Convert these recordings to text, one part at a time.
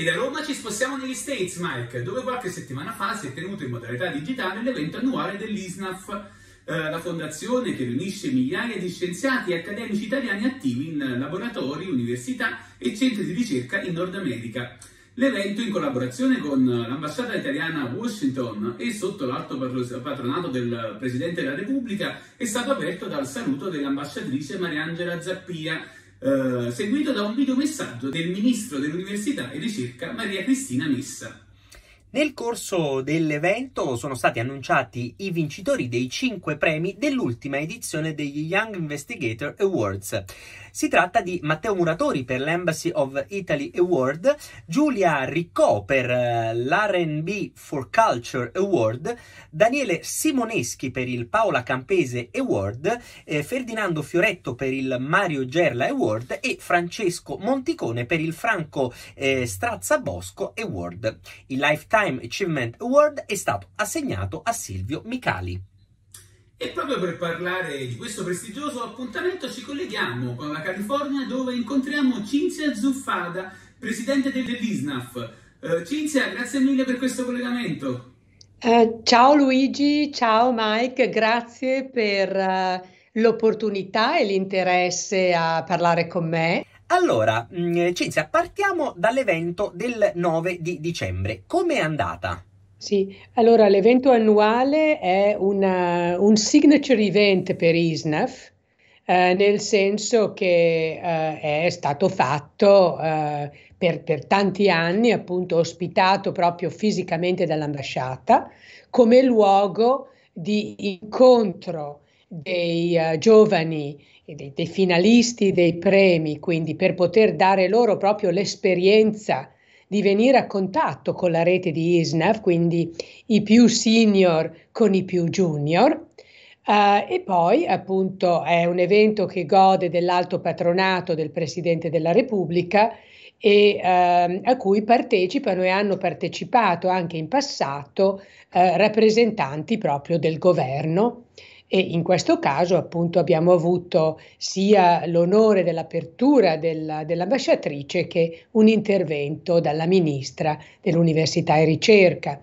E da Roma ci spostiamo negli States, Mike, dove qualche settimana fa si è tenuto in modalità digitale l'evento annuale dell'ISNAF, eh, la fondazione che riunisce migliaia di scienziati e accademici italiani attivi in laboratori, università e centri di ricerca in Nord America. L'evento, in collaborazione con l'ambasciata italiana a Washington e sotto l'alto patronato del Presidente della Repubblica, è stato aperto dal saluto dell'ambasciatrice Mariangela Zappia, eh, seguito da un videomessaggio del ministro dell'Università e Ricerca Maria Cristina Messa. Nel corso dell'evento sono stati annunciati i vincitori dei cinque premi dell'ultima edizione degli Young Investigator Awards. Si tratta di Matteo Muratori per l'Embassy of Italy Award, Giulia Riccò per eh, l'R&B for Culture Award, Daniele Simoneschi per il Paola Campese Award, eh, Ferdinando Fioretto per il Mario Gerla Award e Francesco Monticone per il Franco eh, Strazza Bosco Award. Il Lifetime Achievement Award è stato assegnato a Silvio Micali. E proprio per parlare di questo prestigioso appuntamento ci colleghiamo con la California dove incontriamo Cinzia Zuffada, presidente dell'ISNAF. Uh, eh, Cinzia, grazie mille per questo collegamento. Uh, ciao Luigi, ciao Mike, grazie per uh, l'opportunità e l'interesse a parlare con me. Allora, mm, Cinzia, partiamo dall'evento del 9 di dicembre. Com'è andata? Sì, allora l'evento annuale è una, eh, un signature event per ISNAF, eh, nel senso che eh, è stato fatto eh, per, per, tanti anni, appunto ospitato proprio fisicamente dall'ambasciata, come luogo di incontro dei uh, giovani dei, dei finalisti dei premi, quindi per poter dare loro proprio l'esperienza di venire a contatto con la rete di ISNAF, quindi i più senior con i più junior. Uh, e poi appunto è un evento che gode dell'alto patronato del Presidente della Repubblica e uh, a cui partecipano e hanno partecipato anche in passato uh, rappresentanti proprio del governo e in questo caso appunto abbiamo avuto sia l'onore dell'apertura della, dell'ambasciatrice che un intervento dalla ministra dell'Università e Ricerca.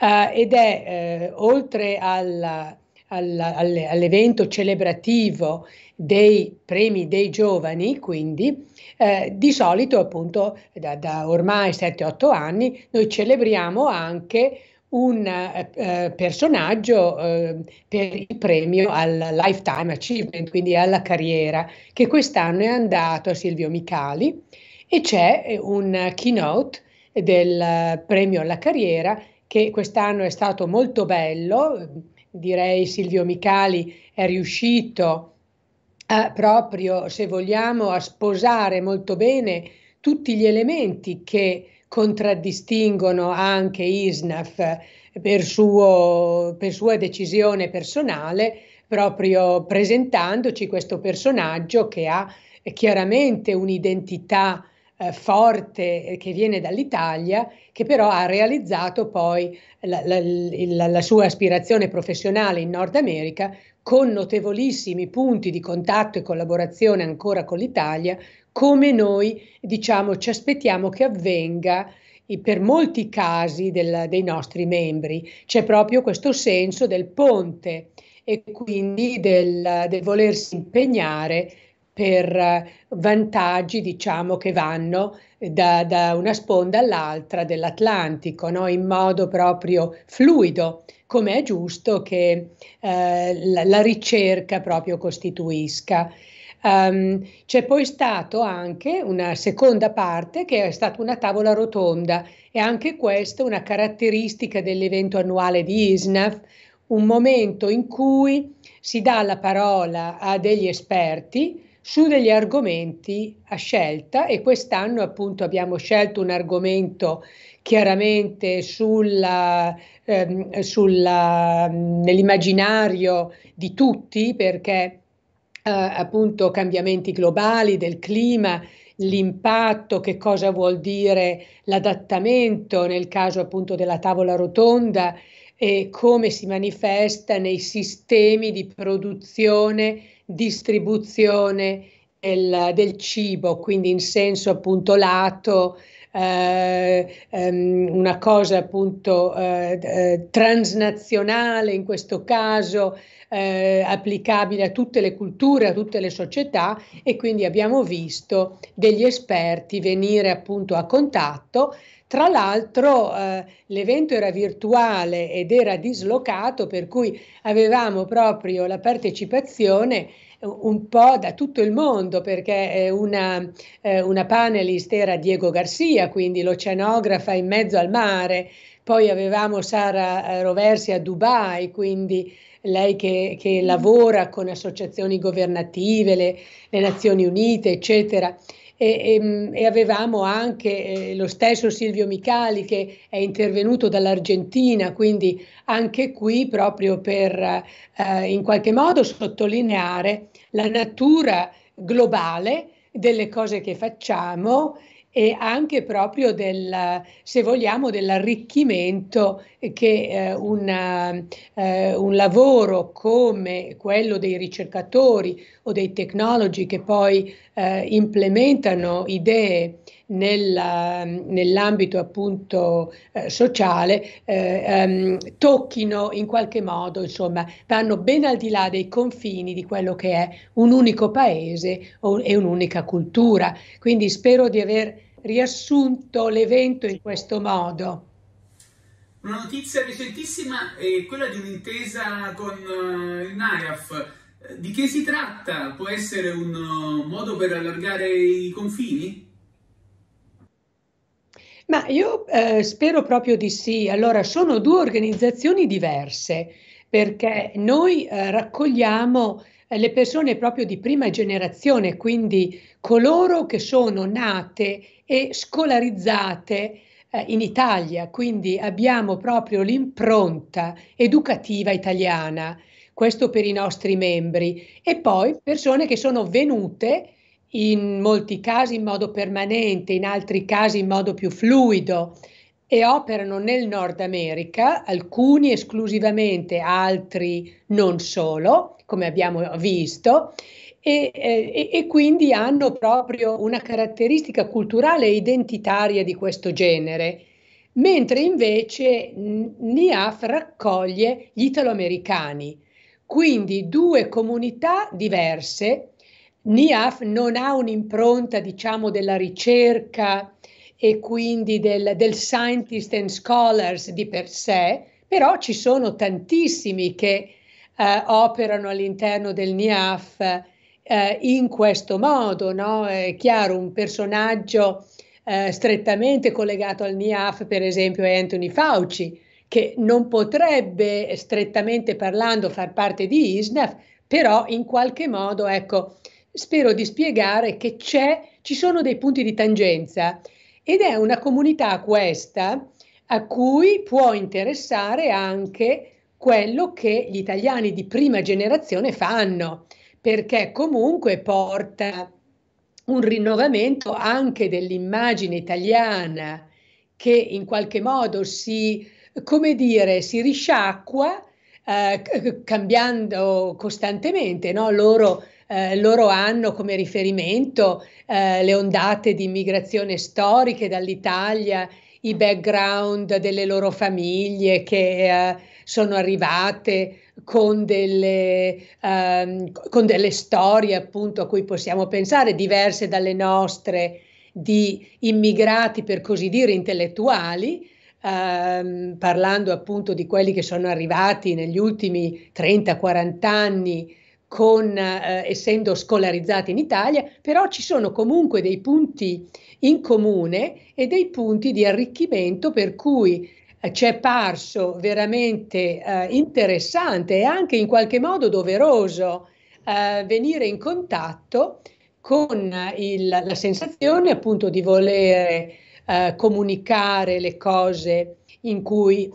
Uh, ed è eh, oltre alla, alla, alle, all'evento celebrativo dei premi dei giovani, quindi eh, di solito appunto da, da ormai 7-8 anni noi celebriamo anche un eh, eh personaggio eh, per il premio al Lifetime Achievement, quindi alla carriera, che quest'anno è andato a Silvio Micali e c'è eh, un keynote del eh, premio alla carriera che quest'anno è stato molto bello, direi Silvio Micali è riuscito a, proprio, se vogliamo, a sposare molto bene tutti gli elementi che contraddistinguono anche ISNAF per, suo, per sua decisione personale, proprio presentandoci questo personaggio che ha chiaramente un'identità eh, forte che viene dall'Italia, che però ha realizzato poi la, la, la, la, sua aspirazione professionale in Nord America con notevolissimi punti di contatto e collaborazione ancora con l'Italia, come noi diciamo ci aspettiamo che avvenga per molti casi del, dei nostri membri. C'è proprio questo senso del ponte e quindi del, del volersi impegnare per eh, vantaggi diciamo che vanno eh, da, da una sponda all'altra dell'Atlantico no? in modo proprio fluido come è giusto che eh, la, la ricerca proprio costituisca Um, c'è poi stato anche una seconda parte che è stata una tavola rotonda e anche questa è una caratteristica dell'evento annuale di ISNAF, un momento in cui si dà la parola a degli esperti su degli argomenti a scelta e quest'anno appunto abbiamo scelto un argomento chiaramente sulla, ehm, sulla, mm, nell'immaginario di tutti perché eh, appunto cambiamenti globali del clima, l'impatto, che cosa vuol dire l'adattamento nel caso appunto della tavola rotonda e come si manifesta nei sistemi di produzione, distribuzione del, del cibo, quindi in senso appunto lato, eh, ehm, una cosa appunto eh, eh transnazionale in questo caso, eh, applicabile a tutte le culture, a tutte le società e quindi abbiamo visto degli esperti venire appunto a contatto. Tra l'altro eh, l'evento era virtuale ed era dislocato, per cui avevamo proprio la partecipazione eh, un po' da tutto il mondo, perché eh, una, eh, una panelist era Diego Garcia, quindi l'oceanografa in mezzo al mare, poi avevamo Sara Roversi a Dubai, quindi lei che, che lavora con associazioni governative, le, le Nazioni Unite, eccetera. E, e, ehm, e, avevamo anche eh, lo stesso Silvio Micali che è intervenuto dall'Argentina, quindi anche qui proprio per eh, in qualche modo sottolineare la natura globale delle cose che facciamo e anche proprio del, se vogliamo, dell'arricchimento che eh, una, eh, un lavoro come quello dei ricercatori o dei technology che poi eh, implementano idee nella, nell'ambito appunto eh, sociale eh, ehm, tocchino in qualche modo, insomma, vanno ben al di là dei confini di quello che è un unico paese o, e un'unica cultura. Quindi spero di aver riassunto l'evento in questo modo. Una notizia recentissima è quella di un'intesa con eh, il NARAF eh, di che si tratta? Può essere un uh, modo per allargare i confini? Ma io eh, spero proprio di sì. Allora, sono due organizzazioni diverse perché noi eh, raccogliamo eh, le persone proprio di prima generazione, quindi coloro che sono nate e scolarizzate eh, in Italia, quindi abbiamo proprio l'impronta educativa italiana questo per i nostri membri, e poi persone che sono venute in molti casi in modo permanente, in altri casi in modo più fluido e operano nel Nord America, alcuni esclusivamente, altri non solo, come abbiamo visto, e, e, e quindi hanno proprio una caratteristica culturale e identitaria di questo genere, mentre invece NIAF raccoglie gli italoamericani quindi due comunità diverse. NIAF non ha un'impronta, diciamo, della ricerca e quindi del, del scientist and scholars di per sé, però ci sono tantissimi che eh, operano all'interno del NIAF eh, in questo modo, no? È chiaro, un personaggio eh, strettamente collegato al NIAF, per esempio, è Anthony Fauci, che non potrebbe eh, strettamente parlando far parte di ISNAF, però in qualche modo, ecco, spero di spiegare che ci sono dei punti di tangenza ed è una comunità questa a cui può interessare anche quello che gli italiani di prima generazione fanno, perché comunque porta un rinnovamento anche dell'immagine italiana che in qualche modo si come dire, si risciacqua eh, cambiando costantemente. No? Loro, eh, loro, hanno come riferimento eh, le ondate di immigrazione storiche dall'Italia, i background delle loro famiglie che eh, sono arrivate con delle, ehm, con delle storie appunto a cui possiamo pensare diverse dalle nostre di immigrati per così dire intellettuali ehm, parlando appunto di quelli che sono arrivati negli ultimi 30-40 anni, con, eh, essendo scolarizzati in Italia, però ci sono comunque dei punti in comune e dei punti di arricchimento per cui eh, ci è parso veramente eh, interessante e anche in qualche modo doveroso eh, venire in contatto con il, la sensazione appunto di volere eh, comunicare le cose in cui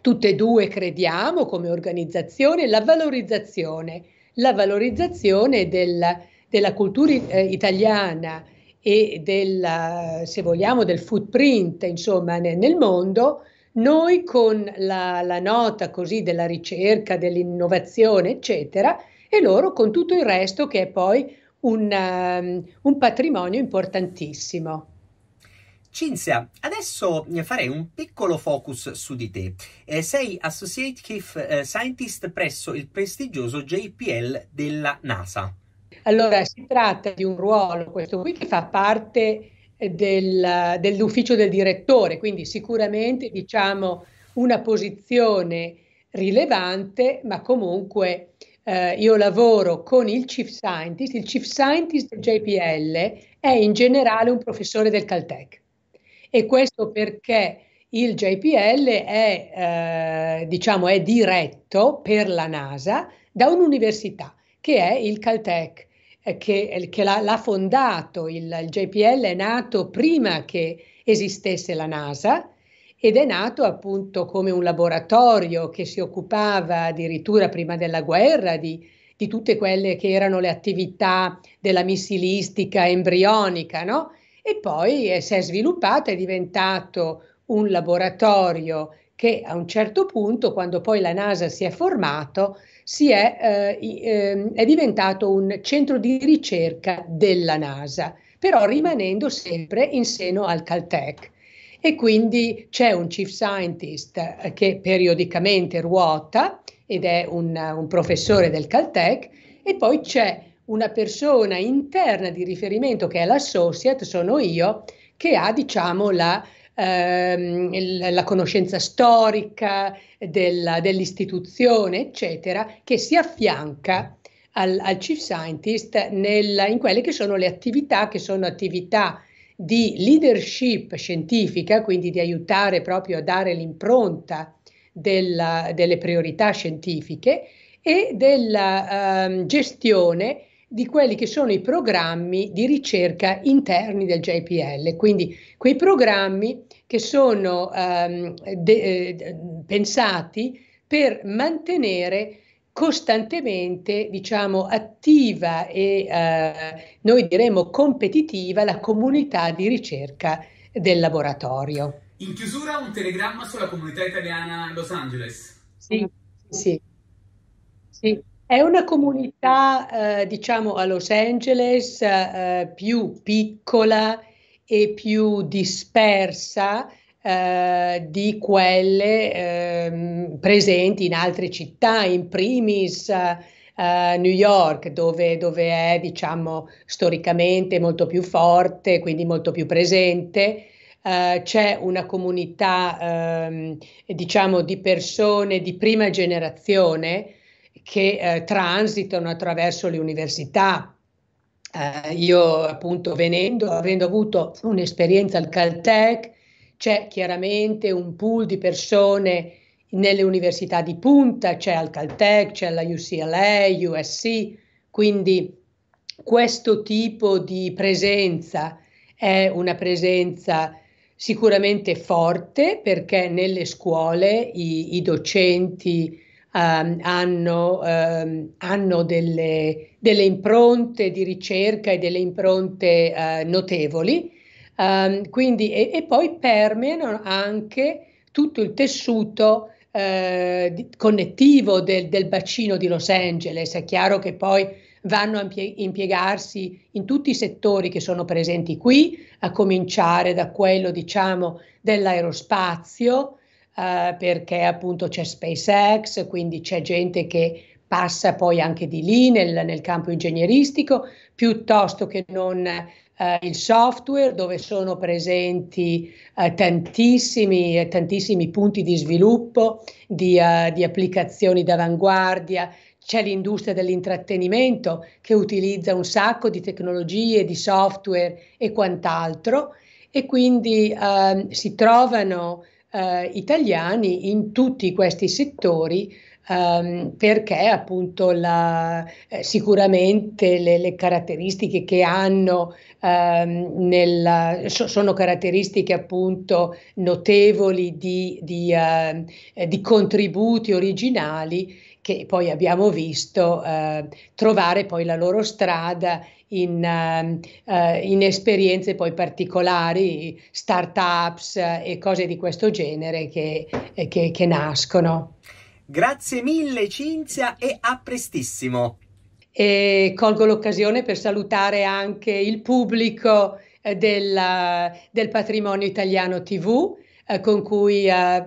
tutte e due crediamo come organizzazione, la valorizzazione, la valorizzazione del, della cultura eh, italiana e del, se vogliamo, del footprint insomma, nel, nel mondo, noi con la, la, nota così della ricerca, dell'innovazione, eccetera, e loro con tutto il resto che è poi un, um, un patrimonio importantissimo. Cinzia, adesso eh, farei un piccolo focus su di te. Eh, sei Associate Chief eh, Scientist presso il prestigioso JPL della NASA. Allora, si tratta di un ruolo, questo qui, che fa parte del, dell'ufficio del direttore, quindi sicuramente diciamo una posizione rilevante, ma comunque eh, io lavoro con il Chief Scientist. Il Chief Scientist del JPL è in generale un professore del Caltech. E questo perché il JPL è, eh, diciamo, è diretto per la NASA da un'università che è il Caltech, eh, che, eh, che l'ha, l'ha, fondato. Il, il JPL è nato prima che esistesse la NASA ed è nato appunto come un laboratorio che si occupava addirittura prima della guerra di, di tutte quelle che erano le attività della missilistica embrionica, no? e poi eh, si è sviluppato, è diventato un laboratorio che a un certo punto, quando poi la NASA si è formato, si è, eh, ehm, è diventato un centro di ricerca della NASA, però rimanendo sempre in seno al Caltech e quindi c'è un chief scientist eh, che periodicamente ruota ed è un, un professore del Caltech e poi c'è una persona interna di riferimento che è l'associate, sono io, che ha diciamo la, ehm, la conoscenza storica della, dell'istituzione, eccetera, che si affianca al, al chief scientist nel, in quelle che sono le attività, che sono attività di leadership scientifica, quindi di aiutare proprio a dare l'impronta della, delle priorità scientifiche e della um, gestione di quelli che sono i programmi di ricerca interni del JPL, quindi quei programmi che sono ehm, de- eh, pensati per mantenere costantemente diciamo, attiva e eh, noi diremmo competitiva la comunità di ricerca del laboratorio. In chiusura un telegramma sulla comunità italiana a Los Angeles. Sì, sì. sì. È una comunità, eh, diciamo, a Los Angeles eh, più piccola e più dispersa eh, di quelle ehm, presenti in altre città, in primis. Uh, New York, dove, dove, è diciamo, storicamente molto più forte, quindi molto più presente. Uh, c'è una comunità um, diciamo, di persone di prima generazione che eh, transitano attraverso le università. Eh, io appunto venendo, avendo avuto un'esperienza al Caltech, c'è chiaramente un pool di persone nelle università di punta, c'è al Caltech, c'è alla UCLA, USC, quindi questo tipo di presenza è una presenza sicuramente forte perché nelle scuole i, i docenti ehm, hanno, ehm, hanno delle, delle, impronte di ricerca e delle impronte eh, notevoli, ehm, quindi, e, e, poi permeano anche tutto il tessuto eh, di, connettivo del, del bacino di Los Angeles. È chiaro che poi vanno a impiegarsi in tutti i settori che sono presenti qui, a cominciare da quello diciamo, dell'aerospazio, eh, perché appunto c'è SpaceX, quindi c'è gente che passa poi anche di lì nel, nel campo ingegneristico, piuttosto che non eh, il software dove sono presenti eh, tantissimi, tantissimi, punti di sviluppo, di, uh, di applicazioni d'avanguardia, c'è l'industria dell'intrattenimento che utilizza un sacco di tecnologie, di software e quant'altro e quindi ehm, si trovano eh, italiani in tutti questi settori ehm, perché appunto la, eh, sicuramente le, le, caratteristiche che hanno ehm, nella, so, sono caratteristiche appunto notevoli di, di, eh, di contributi originali che poi abbiamo visto eh, trovare poi la loro strada in, ehm, eh, in esperienze poi particolari, start-ups eh, e cose di questo genere che, eh, che, che nascono. Grazie mille Cinzia e a prestissimo. E colgo l'occasione per salutare anche il pubblico eh, del, del Patrimonio Italiano TV, eh, con cui eh,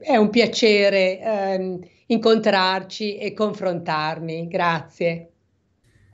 è un piacere eh, incontrarci e confrontarmi. Grazie.